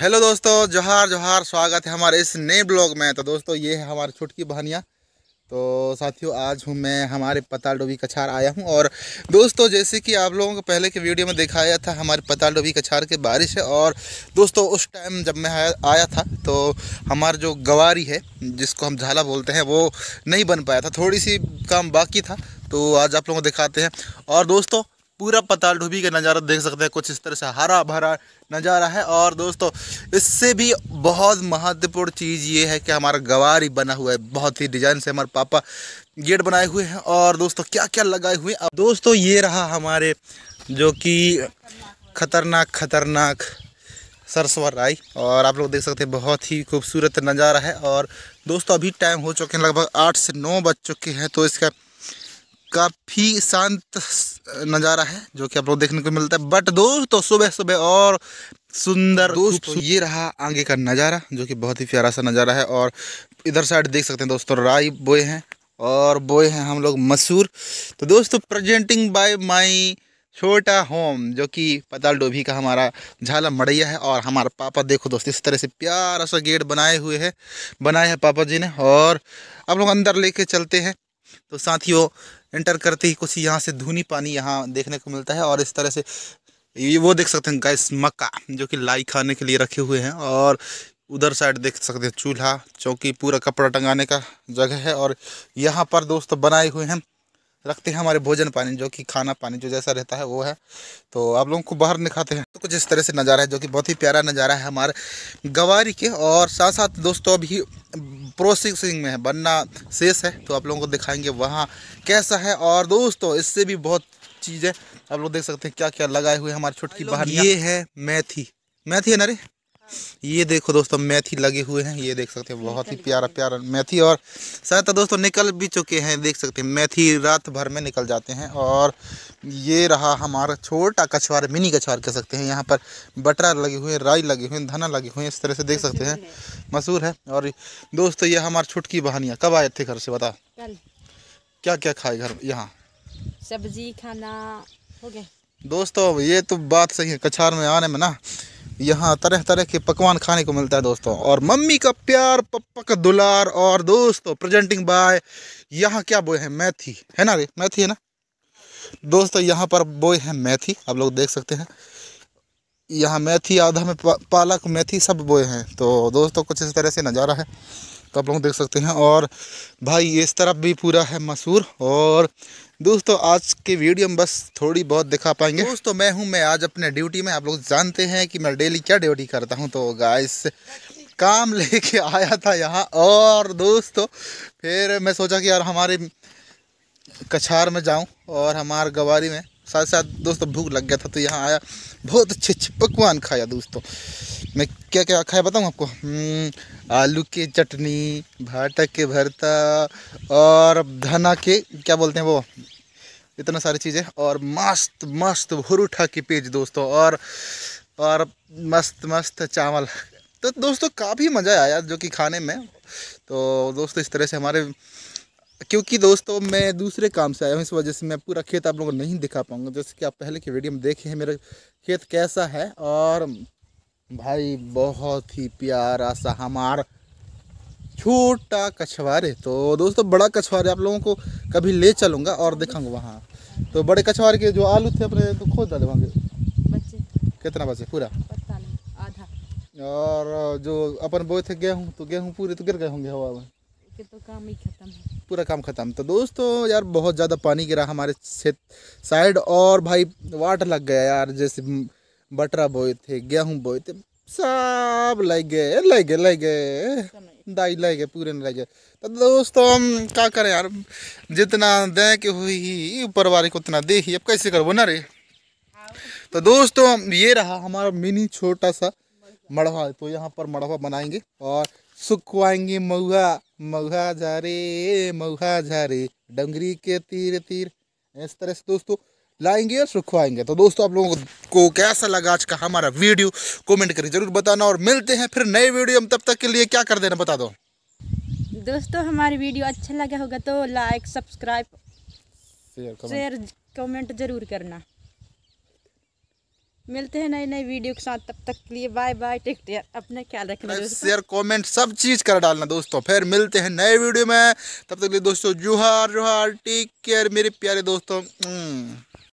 Hello दोस्तों जोहार जोहार स्वागत है हमारे इस नए ब्लॉग में तो दोस्तों ये है हमारी छुटकी बहानियाँ तो साथियों आज हूँ मैं हमारे पताल डोबी कछार आया हूँ और दोस्तों जैसे कि आप लोगों को पहले के वीडियो में दिखाया था हमारे पताल डोबी कछार के बारिश है और दोस्तों उस टाइम जब मैं आया, आया था तो हमारा जो गवारी है जिसको हम झाला बोलते हैं वो नहीं बन पाया था थोड़ी सी काम बाकी था तो आज आप लोगों को दिखाते हैं और दोस्तों पूरा पताल डूबी का नज़ारा देख सकते हैं कुछ इस तरह से हरा भरा नज़ारा है और दोस्तों इससे भी बहुत महत्वपूर्ण चीज़ ये है कि हमारा गवारी बना हुआ है बहुत ही डिज़ाइन से हमारे पापा गेट बनाए हुए हैं और दोस्तों क्या क्या लगाए हुए हैं दोस्तों ये रहा हमारे जो कि खतरनाक खतरनाक सरसवर राय और आप लोग देख सकते हैं बहुत ही खूबसूरत नज़ारा है और दोस्तों अभी टाइम हो चुके हैं लगभग आठ से नौ बज चुके हैं तो इसका काफ़ी शांत नज़ारा है जो कि आप लोग देखने को मिलता है बट दोस्तों सुबह सुबह और सुंदर दोस्तों ये रहा आगे का नज़ारा जो कि बहुत ही प्यारा सा नज़ारा है और इधर साइड देख सकते हैं दोस्तों राई बोए हैं और बोए हैं हम लोग मसूर तो दोस्तों प्रेजेंटिंग बाय माई छोटा होम जो कि पताल डोभी का हमारा झाला मड़ैया है और हमारा पापा देखो दोस्त इस तरह से प्यारा सा गेट बनाए हुए है बनाए हैं पापा जी ने और आप लोग अंदर लेके चलते हैं तो साथियों एंटर करते ही कुछ यहाँ से धुनी पानी यहाँ देखने को मिलता है और इस तरह से ये वो देख सकते हैं गैस मक्का जो कि लाई खाने के लिए रखे हुए हैं और उधर साइड देख सकते हैं चूल्हा चौकी पूरा कपड़ा टंगाने का जगह है और यहाँ पर दोस्त बनाए हुए हैं रखते हैं हमारे भोजन पानी जो कि खाना पानी जो जैसा रहता है वो है तो आप लोगों को बाहर निखाते हैं तो कुछ इस तरह से नज़ारा है जो कि बहुत ही प्यारा नज़ारा है हमारे गवारी के और साथ साथ दोस्तों अभी प्रोसेसिंग में है बनना शेष है तो आप लोगों को दिखाएंगे वहाँ कैसा है और दोस्तों इससे भी बहुत चीज़ है आप लोग देख सकते हैं क्या क्या लगाए हुए हमारे छुटकी बाहर ये है मैथी मैथी है ना रे ये देखो दोस्तों मेथी लगे हुए हैं ये देख सकते हैं बहुत ही प्यारा प्यारा मेथी और शायद दोस्तों निकल भी चुके हैं देख सकते हैं मेथी रात भर में निकल जाते हैं और ये रहा हमारा छोटा कछुआर मिनी कछुआर कह सकते हैं यहाँ पर बटरा लगे हुए हैं राई लगे हुए हैं धना लगे हुए हैं इस तरह से देख सकते हैं मशहूर है और दोस्तों ये हमारे छुटकी बहानियाँ कब आए थे घर से बता क्या क्या खाए घर यहाँ सब्जी खाना हो गया दोस्तों ये तो बात सही है कछार में आने में ना यहाँ तरह तरह के पकवान खाने को मिलता है दोस्तों और मम्मी का प्यार पप्पा का दुलार और दोस्तों प्रेजेंटिंग बाय यहाँ क्या बोए हैं मैथी है ना रे मैथी है ना दोस्तों यहाँ पर बोए हैं मैथी आप लोग देख सकते हैं यहाँ मैथी आधा में पालक मेथी सब बोए हैं तो दोस्तों कुछ इस तरह से नज़ारा है तो आप लोग देख सकते हैं और भाई इस तरफ भी पूरा है मसूर और दोस्तों आज के वीडियो में बस थोड़ी बहुत दिखा पाएंगे दोस्तों मैं हूं मैं आज अपने ड्यूटी में आप लोग जानते हैं कि मैं डेली क्या ड्यूटी करता हूं तो गाइस काम लेके आया था यहाँ और दोस्तों फिर मैं सोचा कि यार हमारे कछार में जाऊँ और हमारे गवारी में साथ साथ दोस्तों भूख लग गया था तो यहाँ आया बहुत अच्छे अच्छे पकवान खाया दोस्तों मैं क्या क्या खाया बताऊँ आपको हम्म, आलू की चटनी भाटक के भरता और धना के क्या बोलते हैं वो इतना सारी चीज़ें और मस्त मस्त भूर उठा की पेज दोस्तों और और मस्त मस्त चावल तो दोस्तों काफ़ी मज़ा आया जो कि खाने में तो दोस्तों इस तरह से हमारे क्योंकि दोस्तों मैं दूसरे काम से आया हूँ इस वजह से मैं पूरा खेत आप लोगों को नहीं दिखा पाऊँगा जैसे कि आप पहले की वीडियो में देखे हैं मेरा खेत कैसा है और भाई बहुत ही प्यारा सा हमारा छोटा कछवारे तो दोस्तों बड़ा कछवारे आप लोगों को कभी ले चलूंगा और दिखाऊंगा वहाँ तो बड़े कछवारे के जो आलू थे अपने तो खोद डाले वहाँ कितना बचे पूरा आधा और जो अपन बोए थे गेहूँ तो गेहूँ पूरे तो गिर गए होंगे हवा में तो काम ही खत्म है पूरा काम खत्म तो दोस्तों यार बहुत ज़्यादा पानी गिरा हमारे साइड और भाई वाट लग गया यार जैसे बटरा बोए थे गेहूं बोए थे सब लग गए लग गए लग गए दाई लग गए पूरे लग गए तो दोस्तों हम क्या करें यार जितना दे के हुई ऊपर वाले को उतना दे ही अब कैसे करो ना रे तो दोस्तों ये रहा हमारा मिनी छोटा सा मड़वा तो यहाँ पर मड़वा बनाएंगे और सुखवाएंगे महुआ महुआ झारे रे झारे डंगरी के तीर तीर इस तरह से दोस्तों लाएंगे और सुखवाएंगे तो दोस्तों आप लोगों को कैसा लगा आज का हमारा वीडियो कमेंट करके ज़रूर बताना और मिलते हैं फिर नए वीडियो हम तब तक के लिए क्या कर देना बता दो दोस्तों हमारी वीडियो अच्छा लगा होगा तो लाइक सब्सक्राइब शेयर कमेंट जरूर करना मिलते हैं नए नए वीडियो के साथ तब तक के लिए बाय बाय टेक केयर अपना ख्याल रखना शेयर कमेंट सब चीज़ कर डालना दोस्तों फिर मिलते हैं नए वीडियो में तब तक के लिए दोस्तों जुहार जुहार टेक केयर मेरे प्यारे दोस्तों hmm.